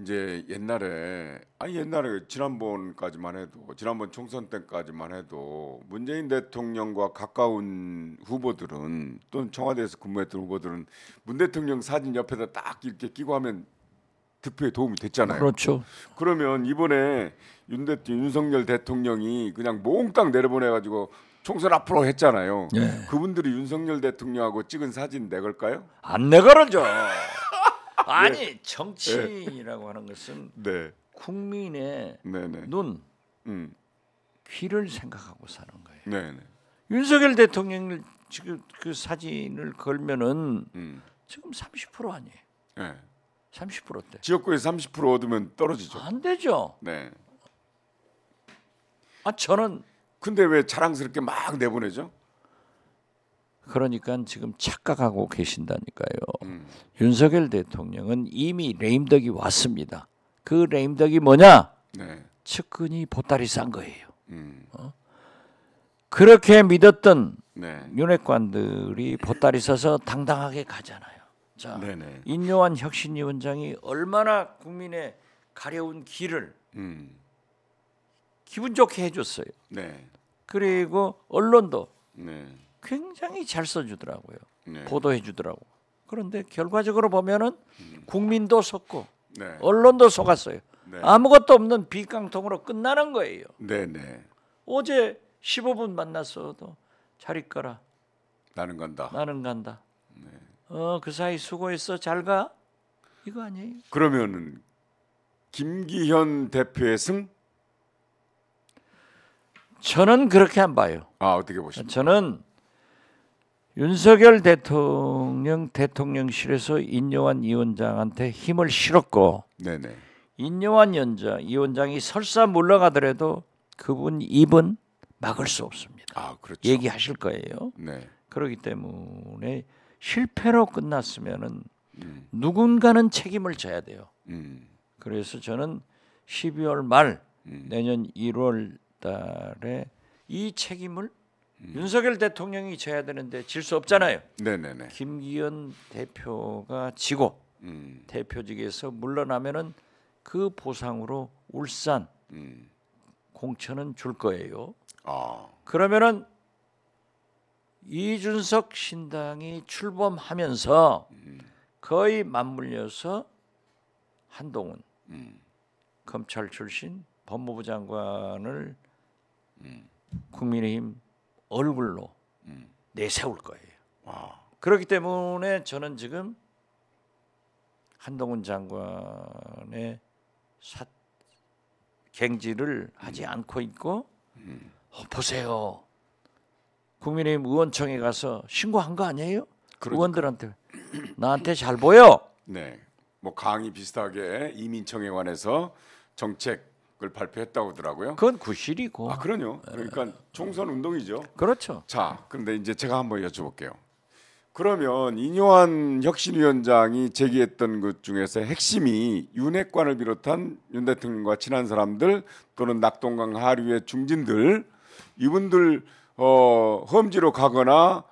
이제 옛날에 아니 옛날에 지난번까지만 해도 지난번 총선 때까지만 해도 문재인 대통령과 가까운 후보들은 또는 청와대에서 근무했던 후보들은 문 대통령 사진 옆에다 딱 이렇게 끼고 하면 득표에 도움이 됐잖아요. 그렇죠. 그러면 이번에 윤 대, 윤석열 대통령이 그냥 몽땅 내려보내가지고 총선 앞으로 했잖아요. 예. 그분들이 윤석열 대통령하고 찍은 사진 내걸까요? 안 내걸어죠. 아니 예. 정치인이라고 하는 것은 네. 국민의 네, 네. 눈, 음. 귀를 생각하고 사는 거예요. 네네. 윤석열 대통령을 지금 그 사진을 걸면은 음. 지금 30% 아니에요. 네. 30%대. 지역구에30% 얻으면 떨어지죠. 안 되죠. 네. 아 저는 근데 왜 자랑스럽게 막 내보내죠? 그러니까 지금 착각하고 계신다니까요. 음. 윤석열 대통령은 이미 레임덕이 왔습니다. 그 레임덕이 뭐냐? 네. 측근이 보따리 싼 거예요. 음. 어? 그렇게 믿었던 네. 윤핵관들이 보따리 써서 당당하게 가잖아요. 자, 네네. 인요한 혁신위원장이 얼마나 국민의 가려운 길을 음. 기분 좋게 해줬어요. 네. 그리고 언론도 네. 굉장히 잘 써주더라고요. 네. 보도해주더라고. 그런데 결과적으로 보면은 국민도 속고 네. 언론도 속았어요. 네. 아무것도 없는 비깡통으로 끝나는 거예요. 네네. 네. 어제 15분 만났어도 잘 있거라. 나는 간다. 나는 간다. 네. 어그 사이 수고했어 잘 가. 이거 아니에요? 그러면은 김기현 대표의 승? 저는 그렇게 안 봐요. 아 어떻게 보십니까? 저는 윤석열 대통령 대통령실에서 인요한 위원장한테 힘을 실었고 네네. 인요한 위원장 위원장이 설사 물러가더라도 그분 입은 막을 수 없습니다. 아, 그렇죠. 얘기하실 거예요. 네. 그렇기 때문에 실패로 끝났으면은 음. 누군가는 책임을 져야 돼요. 음. 그래서 저는 12월 말 음. 내년 1월 달에 이 책임을 음. 윤석열 대통령이 져야 되는데 질 수 없잖아요. 음. 네네네. 김기현 대표가 지고 음. 대표직에서 물러나면은 그 보상으로 울산 음. 공천은 줄 거예요. 아. 그러면은 이준석 신당이 출범하면서 음. 거의 맞물려서 한동훈 음. 검찰 출신 법무부 장관을 국민의힘 얼굴로 음. 내세울 거예요. 와. 그렇기 때문에 저는 지금 한동훈 장관의 사, 갱지를 하지 음. 않고 있고 음. 어, 보세요. 국민의힘 의원총회 가서 신고한 거 아니에요? 그러니까. 의원들한테 나한테 잘 보여. 네. 뭐 강의 비슷하게 이민청에 관해서 정책 그걸 발표했다고 하더라고요. 그건 구실이고. 아, 그러요 그러니까 네. 총선 운동이죠. 그렇죠. 자, 그런데 이제 제가 한번 여쭤볼게요. 그러면 이뇨한 혁신위원장이 제기했던 것 중에서 핵심이 윤핵관을 비롯한 윤 대통령과 친한 사람들 또는 낙동강 하류의 중진들 이분들 어, 험지로 가거나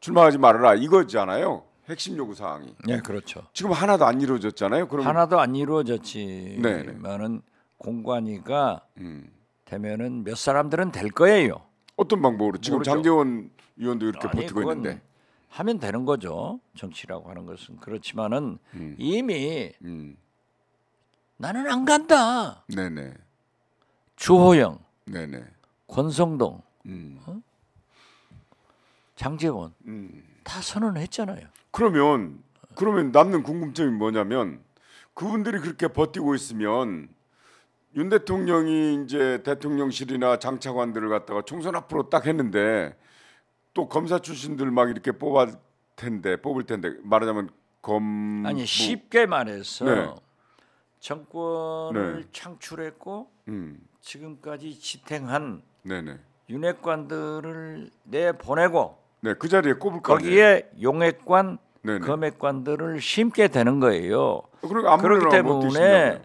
출마하지 말아라 이거잖아요. 핵심 요구 사항이. 네, 그렇죠. 지금 하나도 안 이루어졌잖아요. 그럼 하나도 안 이루어졌지만은. 네네. 네. 공관위가 음. 되면은 몇 사람들은 될 거예요. 어떤 방법으로 지금 장재원 의원도 이렇게 아니, 버티고 있는데 하면 되는 거죠. 정치라고 하는 것은 그렇지만은 음. 이미 음. 나는 안 간다. 네네. 주호영. 네네. 권성동. 음. 어? 장재원 음. 다 선언했잖아요. 그러면 그러면 남는 궁금점이 뭐냐면 그분들이 그렇게 버티고 있으면 윤 대통령이 이제 대통령실이나 장차관들을 갖다가 총선 앞으로 딱 했는데 또 검사 출신들 막 이렇게 뽑을 텐데 뽑을 텐데 말하자면 검 아니 쉽게 말해서 네. 정권을 네. 창출했고 음. 지금까지 지탱한 네네. 윤핵관들을 내 보내고 네, 그 자리에 꼽을 거기에 용핵관, 네네. 검핵관들을 심게 되는 거예요. 그러니 그렇기 때문에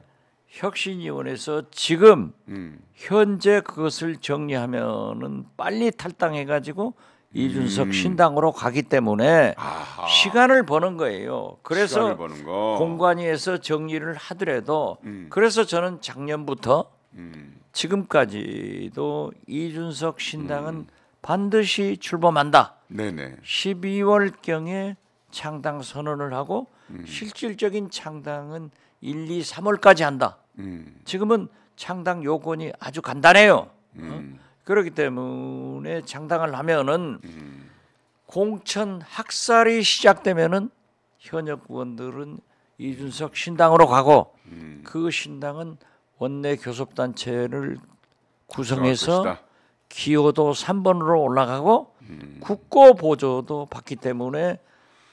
혁신위원회에서 지금 음. 현재 그것을 정리하면은 빨리 탈당해 가지고 이준석 음. 신당으로 가기 때문에 아하. 시간을 버는 거예요. 그래서 버는 공관위에서 정리를 하더라도 음. 그래서 저는 작년부터 음. 지금까지도 이준석 신당은 음. 반드시 출범한다. 네네. 12월 경에 창당 선언을 하고 음. 실질적인 창당은 1, 2, 3월까지 한다. 지금은 창당 요건이 아주 간단해요. 어? 음. 어? 그렇기 때문에 창당을 하면은 음. 공천 학살이 시작되면은 현역 의원들은 이준석 신당으로 가고 음. 그 신당은 원내 교섭단체를 구성해서 기호도 3번으로 올라가고 음. 국고 보조도 받기 때문에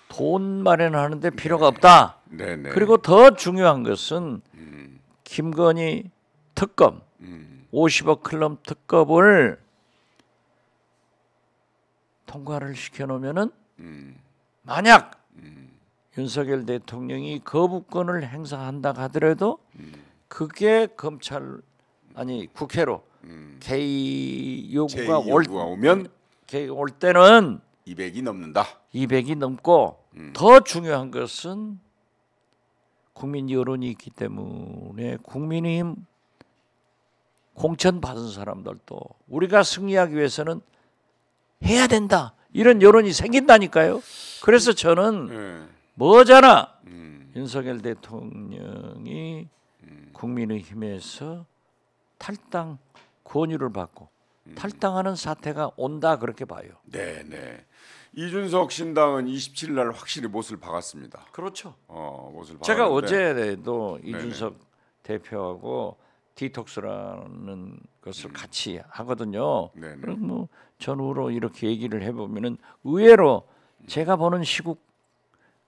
돈 마련하는데 필요가 네. 없다. 네, 네. 그리고 더 중요한 것은 음. 김건희 특검 음. 50억 클럽 특검을 통과를 시켜놓으면은 음. 만약 음. 윤석열 대통령이 거부권을 행사한다 하더라도 그게 검찰 아니 국회로 개의 요구가, 요구가 오면 개의 올 때는 200이 넘는다. 200이 넘고 음. 더 중요한 것은 국민 여론이 있기 때문에 국민의힘 공천 받은 사람들도 우리가 승리하기 위해서는 해야 된다 이런 여론이 생긴다니까요. 그래서 저는 예. 뭐잖아 음. 윤석열 대통령이 음. 국민의힘에서 탈당 권유를 받고 음. 탈당하는 사태가 온다 그렇게 봐요. 네, 네. 이준석 신당은 27일 날 확실히 못을 박았습니다. 그렇죠. 어, 못을 제가 어제도 이준석 네네. 대표하고 디톡스라는 것을 음. 같이 하거든요. 네네. 뭐 전후로 이렇게 얘기를 해보면 의외로 제가 보는 시국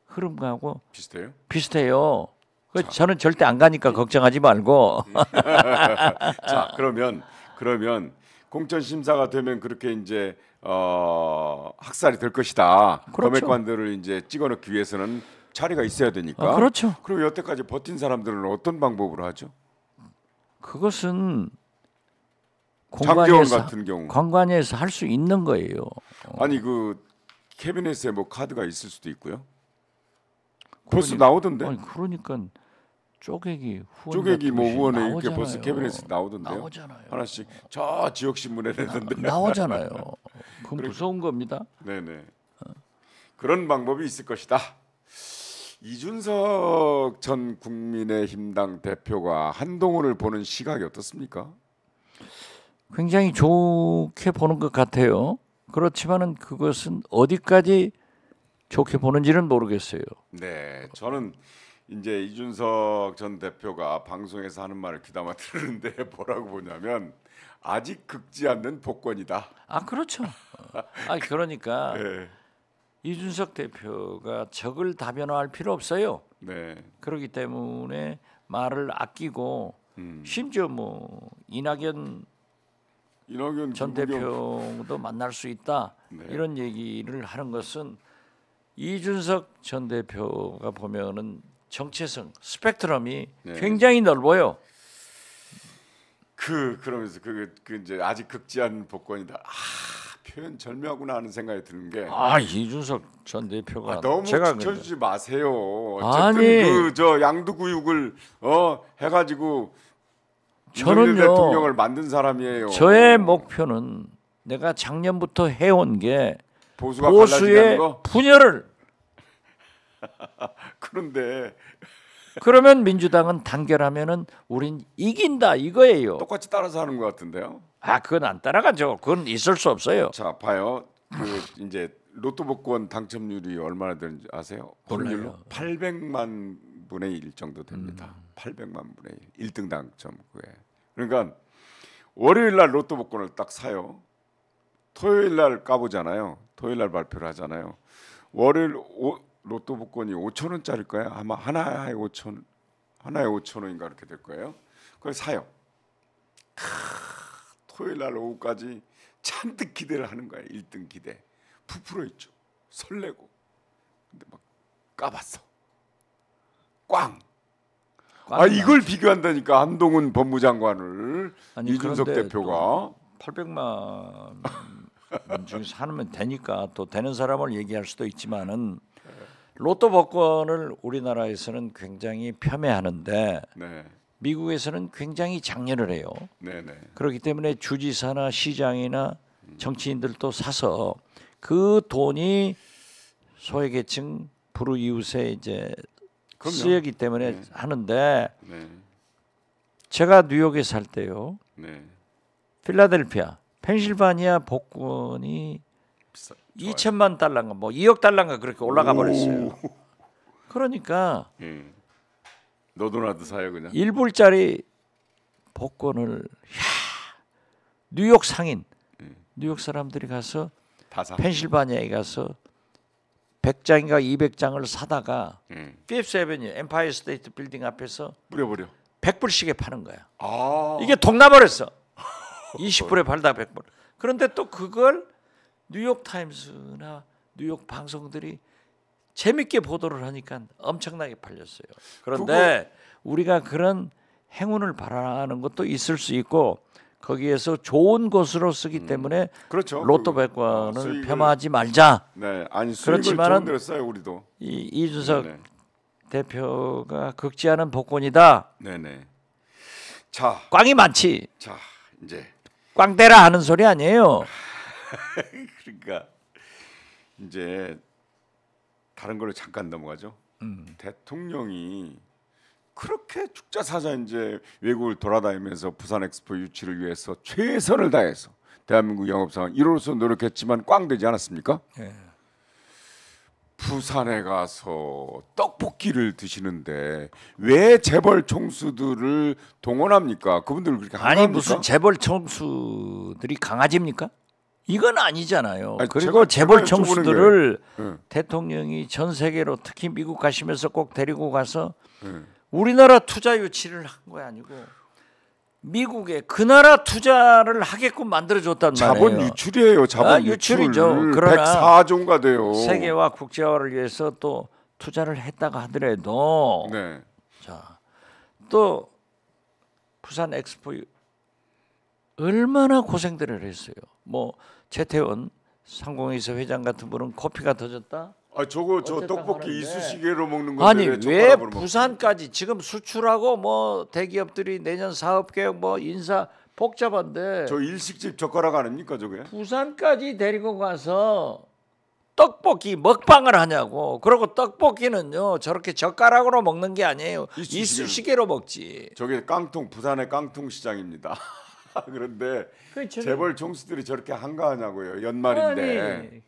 흐름하고 비슷해요. 비슷해요. 그 저는 절대 안 가니까 걱정하지 말고. 음. 자 그러면 그러면 공천 심사가 되면 그렇게 이제 어, 학살이 될 것이다. 그렇죠. 검역관들을 이제 찍어넣기 위해서는 자리가 있어야 되니까. 아, 그렇죠. 그럼 여태까지 버틴 사람들은 어떤 방법으로 하죠? 그것은 공관에 같은 경우 관관에서 할 수 있는 거예요. 어. 아니 그 캐비넷에 뭐 카드가 있을 수도 있고요. 벌써 그러니, 나오던데. 아니 그러니까 쪼개기 후원 쪼개기 뭐 후원에 이렇게 벌써 캐비넷에 나오던데요. 나오잖아요. 하나씩 저 지역 신문에 내던데 아, 나오잖아요. 그건 무서운 겁니다. 네네. 그런 방법이 있을 것이다. 이준석 전 국민의힘당 대표가 한동훈을 보는 시각이 어떻습니까? 굉장히 좋게 보는 것 같아요. 그렇지만은 그것은 어디까지 좋게 보는지는 모르겠어요. 네, 저는 이제 이준석 전 대표가 방송에서 하는 말을 귀담아 들었는데 뭐라고 보냐면 아직 극지 않는 복권이다. 아 그렇죠. 아 그러니까 네. 이준석 대표가 적을 다변화할 필요 없어요. 네. 그렇기 때문에 말을 아끼고 음. 심지어 뭐 이낙연 이낙연 전 김부겸. 대표도 만날 수 있다 네. 이런 얘기를 하는 것은 이준석 전 대표가 보면은 정체성 스펙트럼이 네. 굉장히 넓어요. 그 그러면서 그, 그 이제 아직 극지한 복권이다. 아, 표현 절묘하구나 하는 생각이 드는 게. 아 이준석 전 대표가 아, 너무 제가 지켜주지 근데. 마세요. 어쨌든 그저 양두구육을 어 해가지고 저는 대통령을 만든 사람이에요. 저의 목표는 내가 작년부터 해온 게 보수가 보수의 분열을 그런데 그러면 민주당은 단결하면은 우린 이긴다 이거예요. 똑같이 따라서 하는 것 같은데요. 아 그건 안 따라가죠. 그건 있을 수 없어요. 자 봐요. 그 이제 로또 복권 당첨률이 얼마나 되는지 아세요? 몰라요. 800만 분의 1 정도 됩니다. 음. 800만 분의 1. 1등 당첨 그게. 그러니까 월요일 날 로또 복권을 딱 사요. 토요일 날 까보잖아요. 토요일 날 발표를 하잖아요. 월요일 로또 복권이 5천 원짜리 거야. 아마 하나에 5천 하나에 5천 원인가 그렇게 될 거예요. 그걸 사요. 크, 토요일 날 오후까지 잔뜩 기대를 하는 거야. 1등 기대. 부풀어 있죠. 설레고. 근데 막 까봤어. 꽝. 아 이걸 비교한다니까 한동훈 법무장관을 아니, 이준석 대표가 800만 중에서 하면 되니까 또 되는 사람을 얘기할 수도 있지만은 로또 복권을 우리나라에서는 굉장히 폄훼하는데 네. 미국에서는 굉장히 장려를 해요. 네, 네. 그렇기 때문에 주지사나 시장이나 음. 정치인들도 사서 그 돈이 소외계층 부르 이웃에 이제 그럼요. 쓰이기 때문에 네. 하는데 네. 제가 뉴욕에 살 때요. 네. 필라델피아, 펜실바니아 복권이 비싸, 좋아요. 2천만 달러인가 뭐 2억 달러인가 그렇게 올라가 버렸어요. 그러니까 음. 예. 너도 나도 사요 그냥. 1불짜리 복권을 야, 뉴욕 상인 예. 뉴욕 사람들이 가서 펜실바니아에 가서 100장인가 200장을 사다가 음. 피프스 에베뉴 엠파이어 스테이트 빌딩 앞에서 뿌려버려. 100불씩에 파는 거야. 아. 이게 동나버렸어. 20불에 팔다 100불. 그런데 또 그걸 뉴욕 타임스나 뉴욕 방송들이 재밌게 보도를 하니까 엄청나게 팔렸어요. 그런데 우리가 그런 행운을 바라는 것도 있을 수 있고 거기에서 좋은 곳으로 쓰기 음, 때문에 그렇죠. 로또 그 백과는 폄하하지 말자. 네, 아니 그렇지만은 써요, 이 이준석 네네. 대표가 극지하는 복권이다. 네네. 네. 자, 꽝이 많지. 자, 이제 꽝대라 하는 소리 아니에요. 아, 그러니까 이제 다른 걸로 잠깐 넘어가죠. 음. 대통령이 그렇게 죽자 사자 이제 외국을 돌아다니면서 부산 엑스포 유치를 위해서 최선을 다해서 대한민국 영업 상황 이로써 노력했지만 꽝 되지 않았습니까? 예. 부산에 가서 떡볶이를 드시는데 왜 재벌 총수들을 동원합니까? 그분들 그렇게 아니 무슨 재벌 총수들이 강아지입니까? 이건 아니잖아요. 아니, 그리고 재벌 청수들을 네. 예. 대통령이 전 세계로 특히 미국 가시면서 꼭 데리고 가서 네. 우리나라 투자 유치를 한 거 아니고 미국에 그 나라 투자를 하게끔 만들어줬단 말이에요. 자본 유출이에요. 자본 아, 유출. 이죠 그러나 104조가 돼요. 세계화 국제화를 위해서 또 투자를 했다가 하더라도 네. 자또 부산 엑스포 얼마나 고생들을 했어요. 뭐 최태원 상공회사 회장 같은 분은 커피가 터졌다. 아 저거 저 떡볶이 이쑤시개로 먹는 건 아니 왜, 부산까지 먹지? 지금 수출하고 뭐 대기업들이 내년 사업 계획 뭐 인사 복잡한데 저 일식집 젓가락 아닙니까 저게 부산까지 데리고 가서 떡볶이 먹방을 하냐고 그리고 떡볶이는요 저렇게 젓가락으로 먹는 게 아니에요 이쑤시개로 먹지 저게 깡통 부산의 깡통 시장입니다. 그런데 그렇죠. 재벌 총수들이 저렇게 한가하냐고요. 연말인데. 아, 네.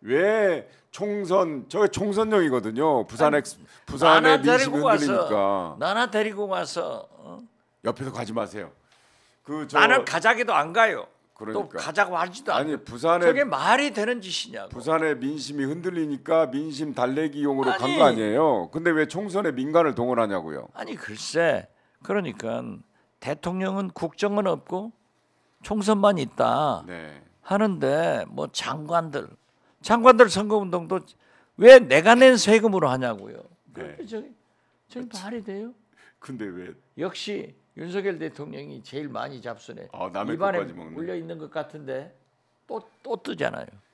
왜 총선 저게 총선용이거든요. 부산 엑 부산의 민심 들리니까 나나 데리고 와서 어? 옆에서 가지 마세요. 그 저, 나는 가자기도 안 가요. 그러니까. 또 가자고 하지도 아니 부산에 저게 말이 되는 짓이냐고. 부산의 민심이 흔들리니까 민심 달래기용으로 간 거 아니에요. 근데 왜 총선에 민간을 동원하냐고요. 아니 글쎄 그러니까 대통령은 국정은 없고 총선만 있다 네. 하는데 뭐 장관들 장관들 선거운동도 왜 내가 낸 세금으로 하냐고요. 네. 저기 저기 말이 돼요? 근데 왜? 역시 윤석열 대통령이 제일 많이 잡수네. 아, 입안에 물려 있는 것 같은데 또 또 뜨잖아요.